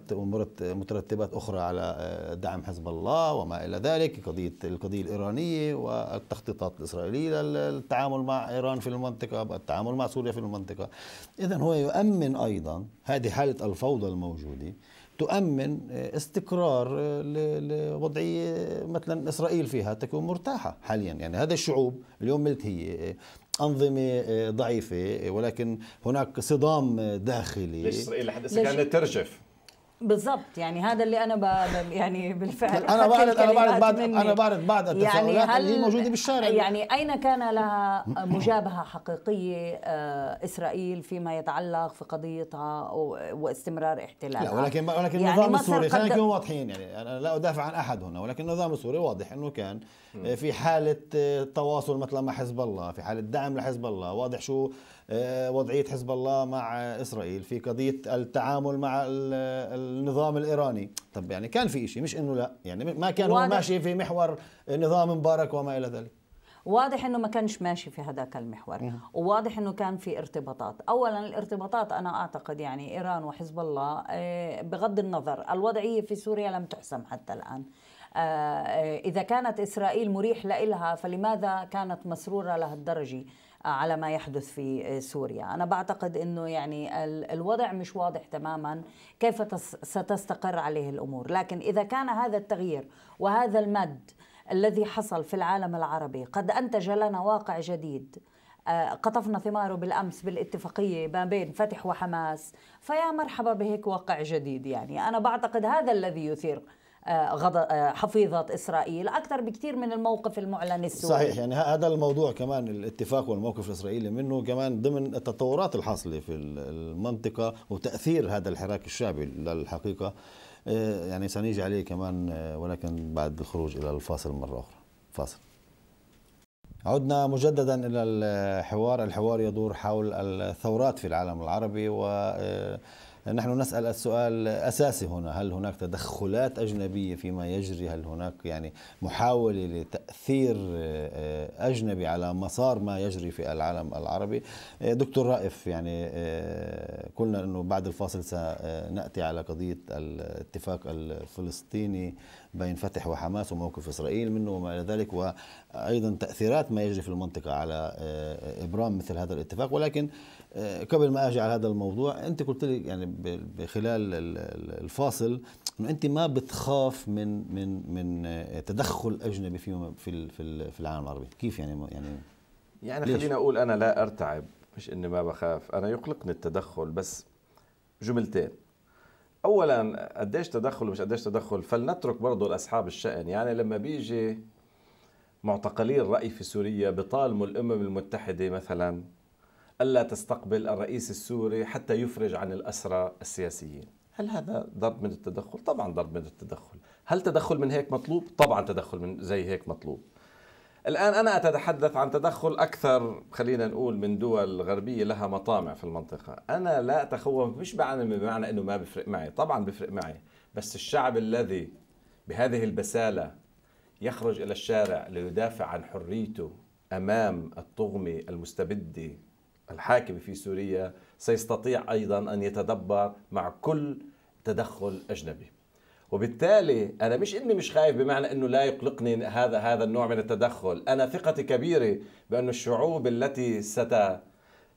مترتبات أخرى على آه، دعم حزب الله وما إلى ذلك قضية القضية الإيرانية والتخطيطات الإسرائيلية للتعامل مع إيران في المنطقة والتعامل مع سوريا في المنطقة إذا هو يؤمن أيضا هذه حالة الفوضى الموجودة تؤمن آه، استقرار آه، لوضعية مثلا إسرائيل فيها تكون مرتاحة حاليا يعني هذا الشعوب اليوم ملك هي أنظمة آه، ضعيفة ولكن هناك صدام داخلي ليش إسرائيل حدث كانت ترجف بالضبط يعني هذا اللي انا يعني بالفعل انا بعرف انا بعرف بعض انا بعرف بعض يعني هل... اللي موجوده بالشارع يعني اين كان لها مجابهه حقيقيه آه، اسرائيل فيما يتعلق في قضيتها واستمرار احتلالها لا ولكن ولكن يعني النظام السوري خلينا نكون واضحين يعني انا لا ادافع عن احد هنا ولكن النظام السوري واضح انه كان آه، في حاله آه، تواصل مثلا مع حزب الله في حاله دعم لحزب الله واضح شو آه، وضعيه حزب الله مع اسرائيل في قضيه التعامل مع النظام الايراني طب يعني كان في شيء مش انه لا يعني ما كان هو ماشي في محور نظام مبارك وما الى ذلك واضح انه ما كانش ماشي في هذاك المحور وواضح انه كان في ارتباطات اولا الارتباطات انا اعتقد يعني ايران وحزب الله آه، بغض النظر الوضعيه في سوريا لم تحسم حتى الان آه، اذا كانت اسرائيل مريح لها فلماذا كانت مسروره لهالدرجه على ما يحدث في سوريا أنا بعتقد أنه يعني الوضع مش واضح تماما كيف ستستقر عليه الأمور لكن إذا كان هذا التغيير وهذا المد الذي حصل في العالم العربي قد أنتج لنا واقع جديد آه، قطفنا ثماره بالامس بالاتفاقيه ما بين فتح وحماس فيا مرحبا بهيك واقع جديد يعني انا بعتقد هذا الذي يثير آه، آه، حفيظة إسرائيل أكثر بكثير من الموقف المعلن السوري صحيح يعني هذا الموضوع كمان الاتفاق والموقف الإسرائيلي منه كمان ضمن التطورات الحاصلة في المنطقة وتأثير هذا الحراك الشعبي للحقيقة آه، يعني سنيجي عليه كمان ولكن بعد الخروج إلى الفاصل مرة أخرى فاصل عدنا مجددا الى الحوار، الحوار يدور حول الثورات في العالم العربي و نحن نسأل السؤال أساسي هنا هل هناك تدخلات أجنبية فيما يجري هل هناك يعني محاولة لتأثير آه، أجنبي على مسار ما يجري في العالم العربي آه، دكتور رائف يعني آه، قلنا أنه بعد الفاصل سنأتي على قضية الاتفاق الفلسطيني بين فتح وحماس وموقف إسرائيل منه وما إلى ذلك وأيضا تأثيرات ما يجري في المنطقة على إبرام مثل هذا الاتفاق ولكن قبل ما أجي على هذا الموضوع أنت قلت لي يعني بخلال الفاصل انه انت ما بتخاف من من من تدخل اجنبي في في في العالم العربي كيف يعني يعني يعني خليني اقول انا لا ارتعب مش اني ما بخاف انا يقلقني التدخل بس جملتين اولا قديش تدخل ومش قديش تدخل فلنترك برضه لاصحاب الشان يعني لما بيجي معتقلي الراي في سوريا بيطالبوا الامم المتحده مثلا ألا تستقبل الرئيس السوري حتى يفرج عن الأسرى السياسيين هل هذا ضرب من التدخل؟ طبعا ضرب من التدخل هل تدخل من هيك مطلوب؟ طبعا تدخل من زي هيك مطلوب الآن أنا أتحدث عن تدخل أكثر خلينا نقول من دول غربية لها مطامع في المنطقة أنا لا أتخوف مش بمعنى بمعنى أنه ما بفرق معي طبعا بفرق معي بس الشعب الذي بهذه البسالة يخرج إلى الشارع ليدافع عن حريته أمام الطغمة المستبدة الحاكم في سوريا سيستطيع أيضا أن يتدبر مع كل تدخل أجنبي وبالتالي انا مش اني مش خايف بمعنى انه لا يقلقني هذا هذا النوع من التدخل انا ثقتي كبيره بان الشعوب التي ست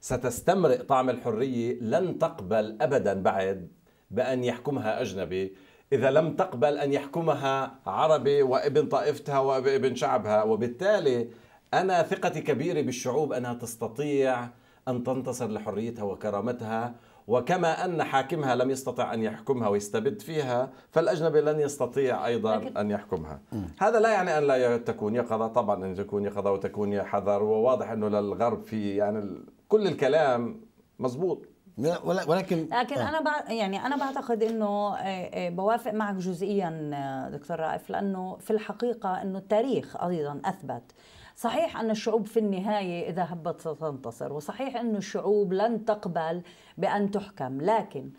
ستستمرئ طعم الحريه لن تقبل ابدا بعد بان يحكمها اجنبي اذا لم تقبل ان يحكمها عربي وابن طائفتها وابن شعبها وبالتالي انا ثقتي كبيره بالشعوب انها تستطيع أن تنتصر لحريتها وكرامتها وكما أن حاكمها لم يستطع أن يحكمها ويستبد فيها فالأجنبي لن يستطيع أيضا أن يحكمها هذا لا يعني أن لا تكون يقظة طبعا أن تكون يقظة وتكون حذر وواضح أنه للغرب في يعني كل الكلام مزبوط ولكن لكن آه. انا يعني انا بعتقد انه آه، آه، بوافق معك جزئيا دكتور رائف لانه في الحقيقه انه التاريخ ايضا اثبت صحيح أن الشعوب في النهاية إذا هبت ستنتصر وصحيح أن الشعوب لن تقبل بأن تحكم لكن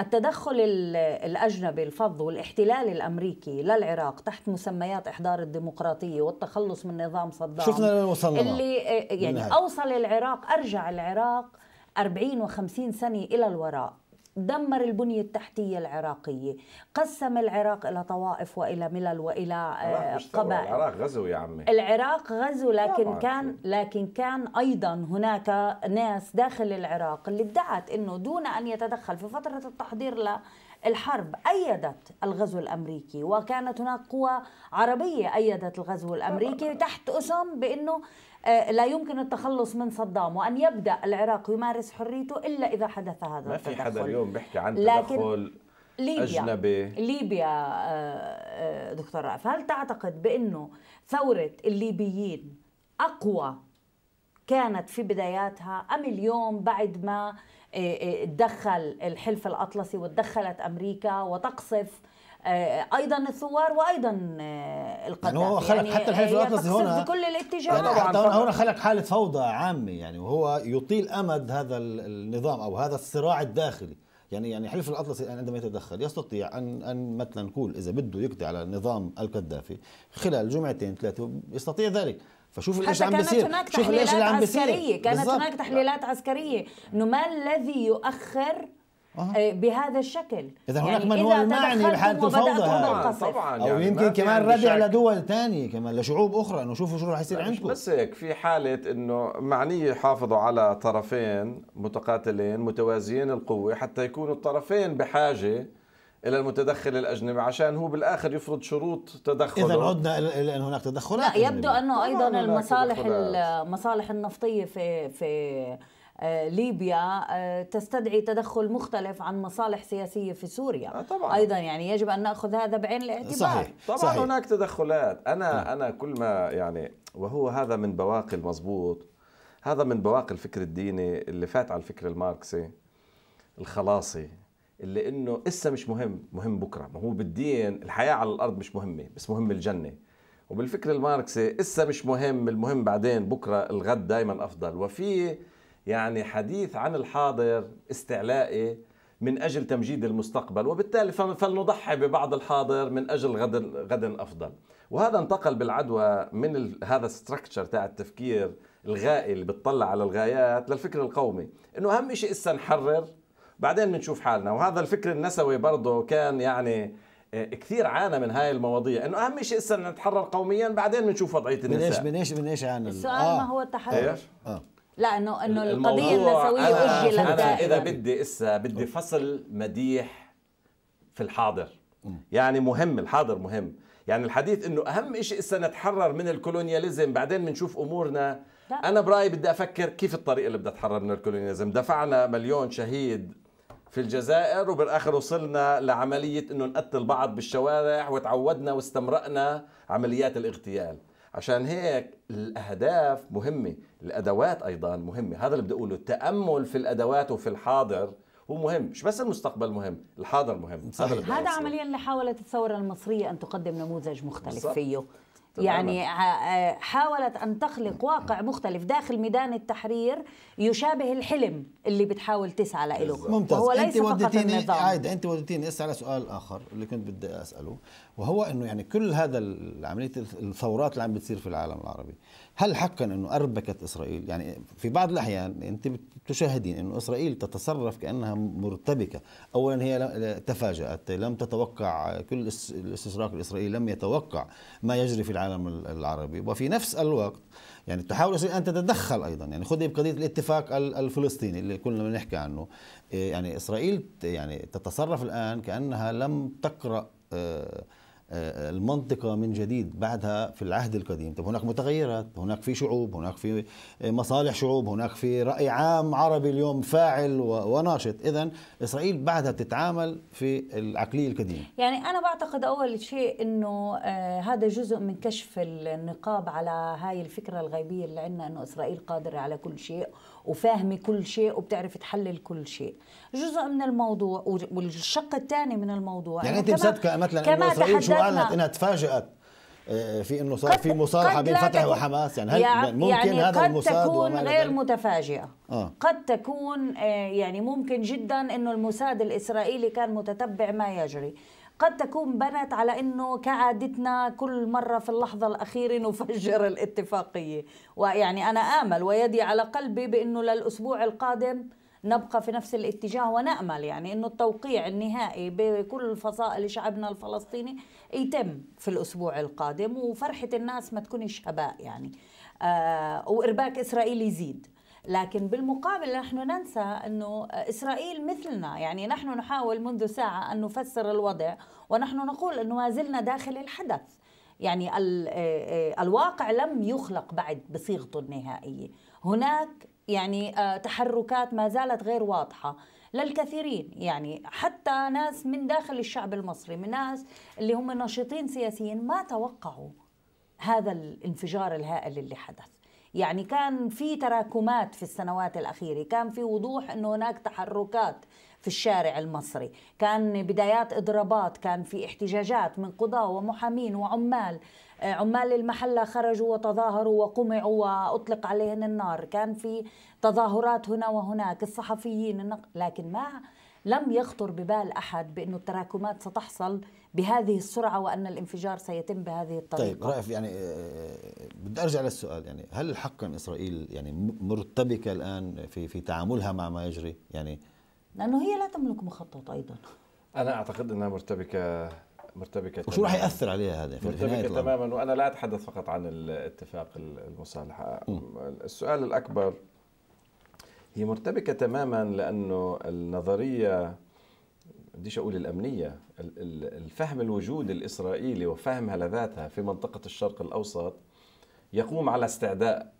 التدخل الأجنبي الفظ والاحتلال الأمريكي للعراق تحت مسميات إحضار الديمقراطية والتخلص من نظام صدام شفنا وصلنا اللي آه، يعني أوصل العراق أرجع العراق 40 و50 سنة إلى الوراء دمر البنية التحتية العراقية قسم العراق إلى طوائف وإلى ملل وإلى آه، قبائل العراق غزو يا عمي العراق غزو لكن كان لكن كان أيضا هناك ناس داخل العراق اللي ادعت أنه دون أن يتدخل في فترة التحضير ل الحرب أيدت الغزو الأمريكي وكانت هناك قوى عربية أيدت الغزو الأمريكي تحت أسم بأنه آه، لا يمكن التخلص من صدام وأن يبدأ العراق يمارس حريته إلا إذا حدث هذا ما في حدا اليوم بيحكي عن تدخل ليبيا أجنبي. ليبيا آه، آه، دكتور رائف هل تعتقد بأنه ثورة الليبيين أقوى كانت في بداياتها أم اليوم بعد ما تدخل الحلف الأطلسي وتدخلت أمريكا وتقصف آه، ايضا الثوار وايضا آه، القتلى يعني هو خلق يعني حتى الحلف آه، الاطلسي هنا الاتجاهات يعني حتى هنا خلق حاله فوضى عامه يعني وهو يطيل امد هذا النظام او هذا الصراع الداخلي يعني يعني حلف الاطلسي يعني عندما يتدخل يستطيع ان ان مثلا نقول اذا بده يقضي على نظام القذافي خلال جمعتين ثلاثه يستطيع ذلك فشوف ايش عم بيصير شوف ايش اللي عم بيصير كانت هناك تحليلات عسكريه انه ما الذي يؤخر آه. بهذا الشكل اذا يعني هناك من هو المعني بحاله الفوضى آه، طبعا يعني او يمكن كمان ردع لدول ثانيه كمان لشعوب اخرى انه شوفوا شو راح يصير عندكم بس هيك في حاله انه معنيه يحافظوا على طرفين متقاتلين متوازيين القوه حتى يكونوا الطرفين بحاجه الى المتدخل الاجنبي عشان هو بالاخر يفرض شروط تدخله اذا عدنا الى ان هناك تدخلات لا يبدو انه ايضا المصالح المصالح النفطيه في في آه، ليبيا آه، تستدعي تدخل مختلف عن مصالح سياسيه في سوريا آه، طبعا. ايضا يعني يجب ان ناخذ هذا بعين الاعتبار صحيح. طبعا صحيح. هناك تدخلات انا نعم. انا كل ما يعني وهو هذا من بواقي المضبوط هذا من بواقي الفكر الديني اللي فات على الفكر الماركسي الخلاصي اللي انه اسا مش مهم مهم بكره ما هو بالدين الحياه على الارض مش مهمه بس مهم الجنه وبالفكر الماركسي اسا مش مهم المهم بعدين بكره الغد دائما افضل وفي يعني حديث عن الحاضر استعلائي من أجل تمجيد المستقبل وبالتالي فلنضحي ببعض الحاضر من أجل غد, غد أفضل وهذا انتقل بالعدوى من هذا الستركتشر تاع التفكير الغائي اللي بتطلع على الغايات للفكر القومي انه اهم شيء اسا نحرر بعدين بنشوف حالنا وهذا الفكر النسوي برضه كان يعني آه، كثير عانى من هاي المواضيع انه اهم شيء اسا نتحرر قوميا بعدين بنشوف وضعيه النساء من ايش من ايش من ايش عانى السؤال آه. ما هو التحرر؟ آه. لا انه انه القضيه النسويه اجلت انا اذا بدي اسا بدي فصل مديح في الحاضر يعني مهم الحاضر مهم يعني الحديث انه اهم شيء اسا نتحرر من الكولونياليزم بعدين بنشوف امورنا لا. انا برايي بدي افكر كيف الطريقه اللي بدي اتحرر من الكولونياليزم دفعنا مليون شهيد في الجزائر وبالاخر وصلنا لعمليه انه نقتل بعض بالشوارع وتعودنا واستمرقنا عمليات الاغتيال عشان هيك الاهداف مهمه الادوات ايضا مهمه هذا اللي بدي اقوله التامل في الادوات وفي الحاضر هو مهم مش بس المستقبل مهم الحاضر مهم صحيح. هذا, هذا عمليا اللي حاولت الثوره المصريه ان تقدم نموذج مختلف بالزبط. فيه يعني آه، آه، حاولت أن تخلق واقع مختلف داخل ميدان التحرير يشابه الحلم اللي بتحاول تسعى له ممتاز هو ليس أنت وديتيني فقط عايدة أنت وديتيني أسأل على سؤال آخر اللي كنت بدي أسأله وهو أنه يعني كل هذا عملية الثورات اللي عم بتصير في العالم العربي هل حقا انه اربكت اسرائيل؟ يعني في بعض الاحيان انت تشاهدين انه اسرائيل تتصرف كانها مرتبكه، اولا هي تفاجات، لم تتوقع كل الاستشراق الاسرائيلي لم يتوقع ما يجري في العالم العربي، وفي نفس الوقت يعني تحاول اسرائيل ان تتدخل ايضا، يعني خذي بقضيه الاتفاق الفلسطيني اللي كلنا بنحكي عنه، إيه، يعني اسرائيل يعني تتصرف الان كانها لم تقرا آه، آه، المنطقة من جديد بعدها في العهد القديم طب هناك متغيرات هناك في شعوب هناك في مصالح شعوب هناك في رأي عام عربي اليوم فاعل وناشط إذا إسرائيل بعدها بتتعامل في العقلية القديمة يعني أنا بعتقد أول شيء أنه آه، هذا جزء من كشف النقاب على هاي الفكرة الغيبية اللي عندنا أنه إسرائيل قادرة على كل شيء وفاهمه كل شيء وبتعرف تحلل كل شيء جزء من الموضوع والشق الثاني من الموضوع يعني انت مصدقه مثلا كما اسرائيل شو قالت انها تفاجات آه، في انه صار في مصالحه بين فتح وحماس يعني هل يعني ممكن يعني هذا قد تكون غير متفاجئه آه. قد تكون آه، يعني ممكن جدا انه الموساد الاسرائيلي كان متتبع ما يجري قد تكون بنت على انه كعادتنا كل مره في اللحظه الاخيره نفجر الاتفاقيه ويعني انا امل ويدي على قلبي بانه للاسبوع القادم نبقى في نفس الاتجاه ونامل يعني انه التوقيع النهائي بكل فصائل شعبنا الفلسطيني يتم في الاسبوع القادم وفرحه الناس ما تكونش هباء يعني آه وارباك اسرائيل يزيد لكن بالمقابل نحن ننسى أنه إسرائيل مثلنا يعني نحن نحاول منذ ساعة أن نفسر الوضع ونحن نقول أنه ما زلنا داخل الحدث يعني آه، آه، الواقع لم يخلق بعد بصيغته النهائية هناك يعني آه، تحركات ما زالت غير واضحة للكثيرين يعني حتى ناس من داخل الشعب المصري من ناس اللي هم ناشطين سياسيين ما توقعوا هذا الانفجار الهائل اللي حدث يعني كان في تراكمات في السنوات الأخيرة كان في وضوح أنه هناك تحركات في الشارع المصري كان بدايات إضرابات كان في احتجاجات من قضاة ومحامين وعمال آه، عمال المحلة خرجوا وتظاهروا وقمعوا وأطلق عليهم النار كان في تظاهرات هنا وهناك الصحفيين لكن ما لم يخطر ببال أحد بأن التراكمات ستحصل بهذه السرعه وان الانفجار سيتم بهذه الطريقه طيب رائف يعني آه، آه، بدي ارجع للسؤال يعني هل حقا اسرائيل يعني مرتبكه الان في في تعاملها مع ما يجري يعني لانه هي لا تملك مخطط ايضا انا اعتقد انها مرتبكه مرتبكه وشو راح ياثر عليها هذا في مرتبكه تماما وانا لا اتحدث فقط عن الاتفاق المصالحه م. السؤال الاكبر هي مرتبكه تماما لانه النظريه بديش اقول الامنيه الفهم الوجود الاسرائيلي وفهمها لذاتها في منطقه الشرق الاوسط يقوم على استعداء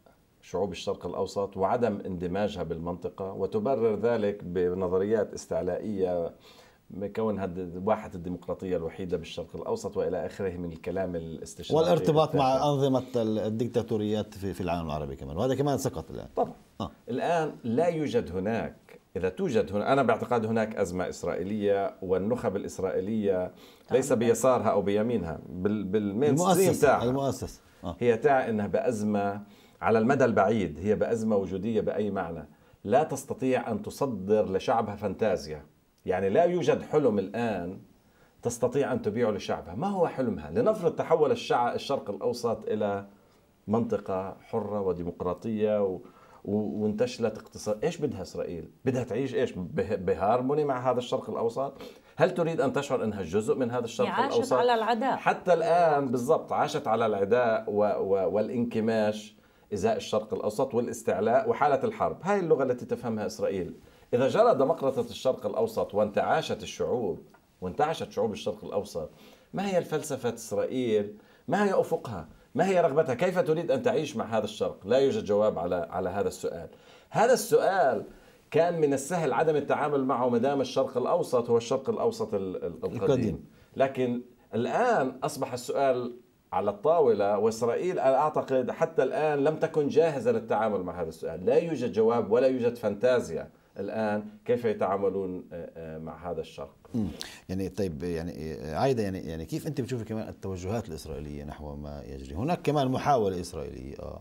شعوب الشرق الاوسط وعدم اندماجها بالمنطقه وتبرر ذلك بنظريات استعلائيه كونها واحة الديمقراطية الوحيدة بالشرق الأوسط وإلى آخره من الكلام الاستشراقي والارتباط مع أنظمة الدكتاتوريات في, في العالم العربي كمان وهذا كمان سقط الآن طبعا آه. الآن لا يوجد هناك إذا توجد هنا أنا باعتقاد هناك أزمة إسرائيلية والنخب الإسرائيلية ليس بيسارها أو بيمينها بالمينستريم تاعها المؤسسة آه. هي تاع أنها بأزمة على المدى البعيد هي بأزمة وجودية بأي معنى لا تستطيع أن تصدر لشعبها فانتازيا يعني لا يوجد حلم الآن تستطيع أن تبيعه لشعبها ما هو حلمها؟ لنفرض تحول الشعب الشرق الأوسط إلى منطقة حرة وديمقراطية وانتشلت اقتصاد ايش بدها اسرائيل بدها تعيش ايش بهارموني مع هذا الشرق الاوسط هل تريد ان تشعر انها جزء من هذا الشرق عاشت الاوسط على العداء حتى الان بالضبط عاشت على العداء و... و... والانكماش ازاء الشرق الاوسط والاستعلاء وحاله الحرب هاي اللغه التي تفهمها اسرائيل اذا جرى دمقرطه الشرق الاوسط وانتعاشت الشعوب وانتعشت شعوب الشرق الاوسط ما هي الفلسفه اسرائيل ما هي افقها ما هي رغبتها كيف تريد أن تعيش مع هذا الشرق لا يوجد جواب على على هذا السؤال هذا السؤال كان من السهل عدم التعامل معه ما دام الشرق الأوسط هو الشرق الأوسط القديم, القديم. لكن الآن أصبح السؤال على الطاولة وإسرائيل أنا أعتقد حتى الآن لم تكن جاهزة للتعامل مع هذا السؤال لا يوجد جواب ولا يوجد فانتازيا الآن كيف يتعاملون آه، آه، مع هذا الشرق يعني طيب يعني آه، عايده يعني يعني كيف انت بتشوفي كمان التوجهات الاسرائيليه نحو ما يجري؟ هناك كمان محاوله اسرائيليه اه,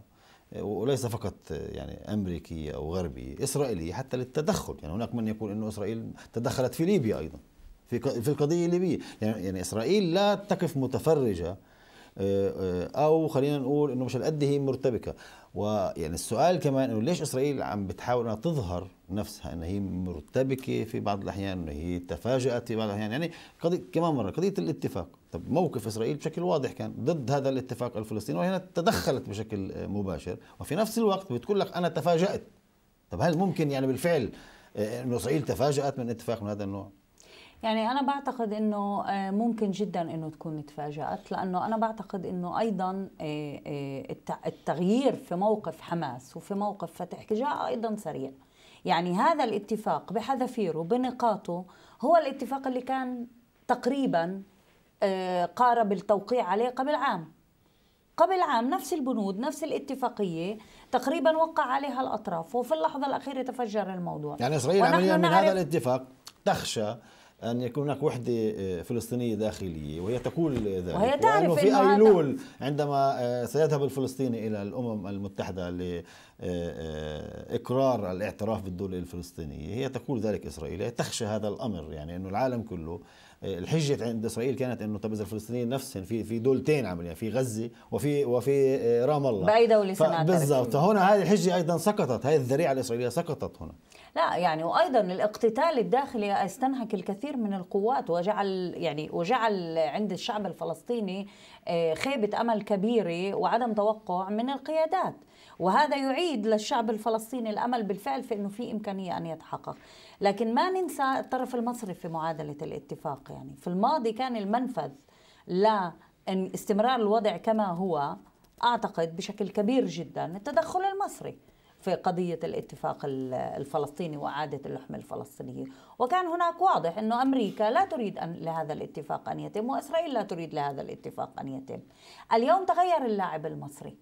آه، وليس فقط آه، يعني امريكيه او غربيه، اسرائيليه حتى للتدخل، يعني هناك من يقول انه اسرائيل تدخلت في ليبيا ايضا في في القضيه الليبيه، يعني يعني اسرائيل لا تقف متفرجه آه، آه، او خلينا نقول انه مش قد هي مرتبكه ويعني السؤال كمان انه ليش اسرائيل عم بتحاول انها تظهر نفسها انها هي مرتبكه في بعض الاحيان انه هي تفاجات في بعض الاحيان يعني قضيه كمان مره قضيه الاتفاق طب موقف اسرائيل بشكل واضح كان ضد هذا الاتفاق الفلسطيني وهنا تدخلت بشكل مباشر وفي نفس الوقت بتقول لك انا تفاجات طب هل ممكن يعني بالفعل آه، انه اسرائيل تفاجات من اتفاق من هذا النوع؟ يعني انا بعتقد انه آه، ممكن جدا انه تكون تفاجات لانه انا بعتقد انه ايضا آه، آه، التغيير في موقف حماس وفي موقف فتح جاء ايضا سريع يعني هذا الاتفاق بحذافيره بنقاطه هو الاتفاق اللي كان تقريبا قارب التوقيع عليه قبل عام قبل عام نفس البنود نفس الاتفاقية تقريبا وقع عليها الأطراف وفي اللحظة الأخيرة تفجر الموضوع يعني إسرائيل عمليا من هذا الاتفاق تخشى أن يكون هناك وحدة آه، فلسطينية داخلية وهي تقول ذلك وهي تعرف وأنه في أيلول عندما آه، سيذهب الفلسطيني إلى الأمم المتحدة لإقرار آه، الاعتراف بالدولة الفلسطينية هي تقول ذلك إسرائيل هي تخشى هذا الأمر يعني أنه العالم كله الحجة عند إسرائيل كانت أنه طب إذا الفلسطينيين نفسهم في في دولتين عمليا يعني في غزة وفي وفي رام الله بأي دولة بالضبط هنا هذه الحجة أيضا سقطت هذه الذريعة الإسرائيلية سقطت هنا لا يعني وايضا الاقتتال الداخلي استنهك الكثير من القوات وجعل يعني وجعل عند الشعب الفلسطيني آه، خيبه امل كبيره وعدم توقع من القيادات وهذا يعيد للشعب الفلسطيني الامل بالفعل في انه في امكانيه ان يتحقق لكن ما ننسى الطرف المصري في معادله الاتفاق يعني في الماضي كان المنفذ لا استمرار الوضع كما هو اعتقد بشكل كبير جدا التدخل المصري في قضية الاتفاق الفلسطيني وإعادة اللحم الفلسطينية. وكان هناك واضح أن أمريكا لا تريد أن لهذا الاتفاق أن يتم وإسرائيل لا تريد لهذا الاتفاق أن يتم اليوم تغير اللاعب المصري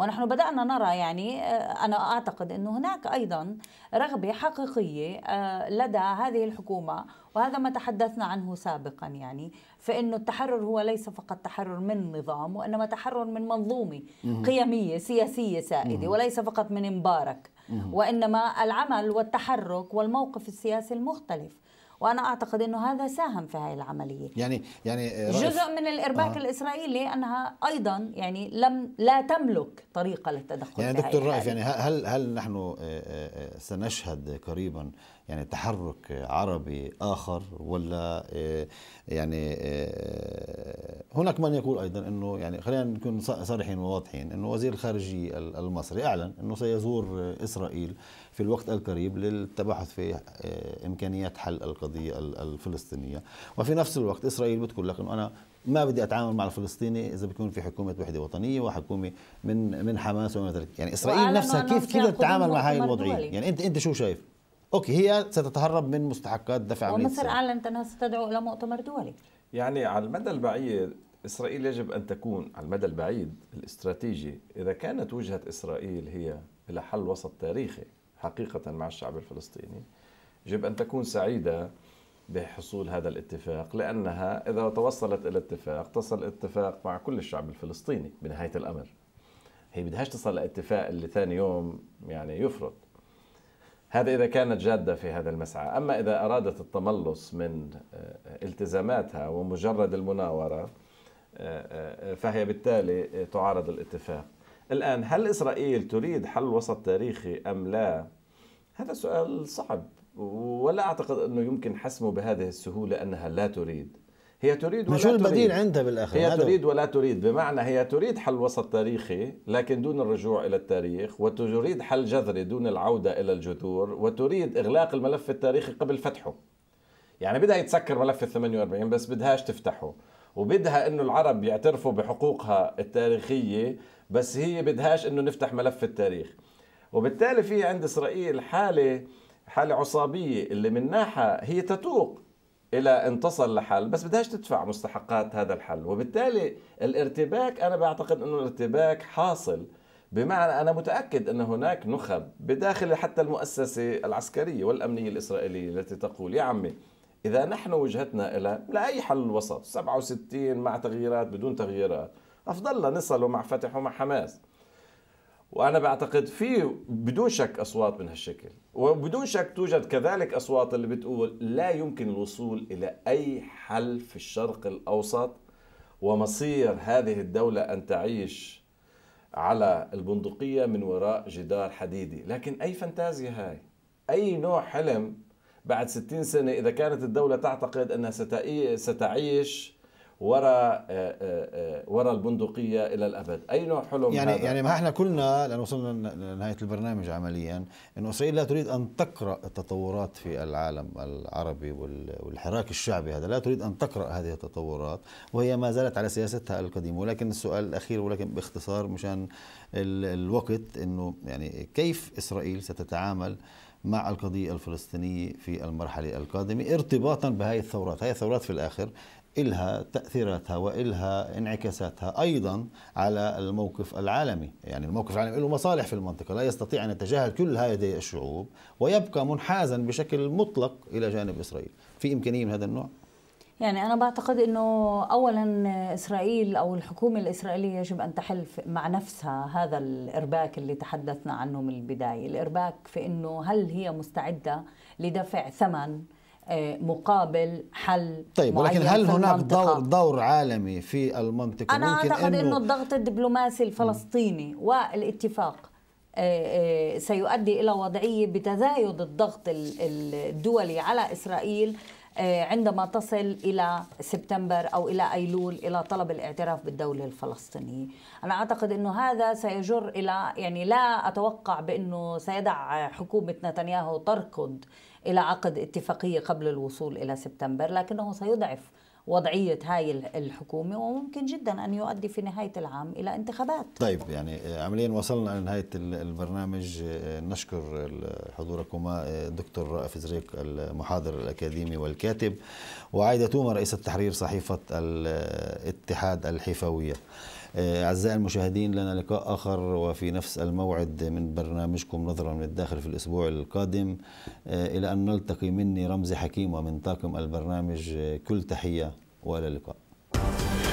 ونحن بدأنا نرى يعني آه، أنا أعتقد أنه هناك أيضا رغبة حقيقية آه، لدى هذه الحكومة وهذا ما تحدثنا عنه سابقا يعني فإنه التحرر هو ليس فقط تحرر من نظام وإنما تحرر من منظومة قيمية سياسية سائدة وليس فقط من مبارك وإنما العمل والتحرك والموقف السياسي المختلف وانا اعتقد انه هذا ساهم في هذه العمليه يعني يعني آه، جزء من الارباك آه. الاسرائيلي انها ايضا يعني لم لا تملك طريقه للتدخل يعني دكتور رائف يعني هل هل نحن آه، آه، سنشهد قريبا يعني تحرك عربي اخر ولا يعني هناك من يقول ايضا انه يعني خلينا نكون صريحين وواضحين انه وزير الخارجيه المصري اعلن انه سيزور اسرائيل في الوقت القريب للتباحث في آه، إمكانيات حل القضية الفلسطينية وفي نفس الوقت إسرائيل بتقول لك أنه أنا ما بدي اتعامل مع الفلسطيني اذا بيكون في حكومه وحده وطنيه وحكومه من من حماس وما ذلك يعني اسرائيل نفسها كيف كيف تتعامل مع هاي الوضعيه يعني انت انت شو شايف اوكي هي ستتهرب من مستحقات دفع مصر ومصر اعلنت انها ستدعو الى مؤتمر دولي يعني على المدى البعيد اسرائيل يجب ان تكون على المدى البعيد الاستراتيجي اذا كانت وجهه اسرائيل هي الى حل وسط تاريخي حقيقة مع الشعب الفلسطيني يجب أن تكون سعيدة بحصول هذا الاتفاق لأنها إذا توصلت إلى اتفاق تصل اتفاق مع كل الشعب الفلسطيني بنهاية الأمر هي بدهاش تصل لاتفاق اللي ثاني يوم يعني يفرض هذا إذا كانت جادة في هذا المسعى أما إذا أرادت التملص من آه، التزاماتها ومجرد المناورة آه، آه، فهي بالتالي تعارض الاتفاق الآن هل إسرائيل تريد حل وسط تاريخي أم لا؟ هذا سؤال صعب ولا أعتقد أنه يمكن حسمه بهذه السهولة أنها لا تريد هي تريد ولا شو البديل عندها بالاخر هي تريد ولا تريد بمعنى هي تريد حل وسط تاريخي لكن دون الرجوع الى التاريخ وتريد حل جذري دون العوده الى الجذور وتريد اغلاق الملف التاريخي قبل فتحه يعني بدها يتسكر ملف ال 48 بس بدهاش تفتحه وبدها انه العرب يعترفوا بحقوقها التاريخيه بس هي بدهاش انه نفتح ملف التاريخ وبالتالي في عند اسرائيل حاله حاله عصابيه اللي من ناحيه هي تتوق الى ان تصل لحل بس بدهاش تدفع مستحقات هذا الحل وبالتالي الارتباك انا بعتقد انه الارتباك حاصل بمعنى انا متاكد ان هناك نخب بداخل حتى المؤسسه العسكريه والامنيه الاسرائيليه التي تقول يا عمي اذا نحن وجهتنا الى لاي حل وسط 67 مع تغييرات بدون تغييرات افضل لنا نصلوا مع فتح ومع حماس وانا بعتقد في بدون شك اصوات من هالشكل وبدون شك توجد كذلك اصوات اللي بتقول لا يمكن الوصول الى اي حل في الشرق الاوسط ومصير هذه الدوله ان تعيش على البندقيه من وراء جدار حديدي لكن اي فانتازيا هاي اي نوع حلم بعد 60 سنه اذا كانت الدوله تعتقد انها ستعيش وراء آه، آه، آه، وراء البندقيه الى الابد اي نوع حلم يعني هذا؟ يعني ما احنا كلنا لان وصلنا لنهايه البرنامج عمليا انه اسرائيل لا تريد ان تقرا التطورات في العالم العربي والحراك الشعبي هذا لا تريد ان تقرا هذه التطورات وهي ما زالت على سياستها القديمه ولكن السؤال الاخير ولكن باختصار مشان الوقت انه يعني كيف اسرائيل ستتعامل مع القضية الفلسطينية في المرحلة القادمة ارتباطا بهذه الثورات هذه الثورات في الآخر إلها تأثيراتها وإلها انعكاساتها أيضا على الموقف العالمي يعني الموقف العالمي له مصالح في المنطقة لا يستطيع أن يتجاهل كل هذه الشعوب ويبقى منحازا بشكل مطلق إلى جانب إسرائيل في إمكانية من هذا النوع؟ يعني أنا بعتقد أنه أولا إسرائيل أو الحكومة الإسرائيلية يجب أن تحل مع نفسها هذا الإرباك اللي تحدثنا عنه من البداية الإرباك في أنه هل هي مستعدة لدفع ثمن مقابل حل طيب ولكن هل هناك دور دور عالمي في المنطقه انا ممكن اعتقد انه الضغط الدبلوماسي الفلسطيني والاتفاق آه، آه، سيؤدي الى وضعيه بتزايد الضغط الدولي على اسرائيل آه، عندما تصل الى سبتمبر او الى ايلول الى طلب الاعتراف بالدوله الفلسطينيه، انا اعتقد انه هذا سيجر الى يعني لا اتوقع بانه سيدع حكومه نتنياهو تركض إلى عقد اتفاقية قبل الوصول إلى سبتمبر لكنه سيضعف وضعية هاي الحكومة وممكن جدا أن يؤدي في نهاية العام إلى انتخابات طيب يعني آه، عمليا وصلنا لنهاية البرنامج آه، نشكر حضوركما آه، دكتور رائف زريق المحاضر الأكاديمي والكاتب وعايدة توما رئيسة تحرير صحيفة الاتحاد الحفوية آه، أعزائي المشاهدين لنا لقاء آخر وفي نفس الموعد من برنامجكم نظرة من الداخل في الأسبوع القادم آه، إلى أن نلتقي مني رمزي حكيم ومن طاقم البرنامج آه، كل تحية وإلى اللقاء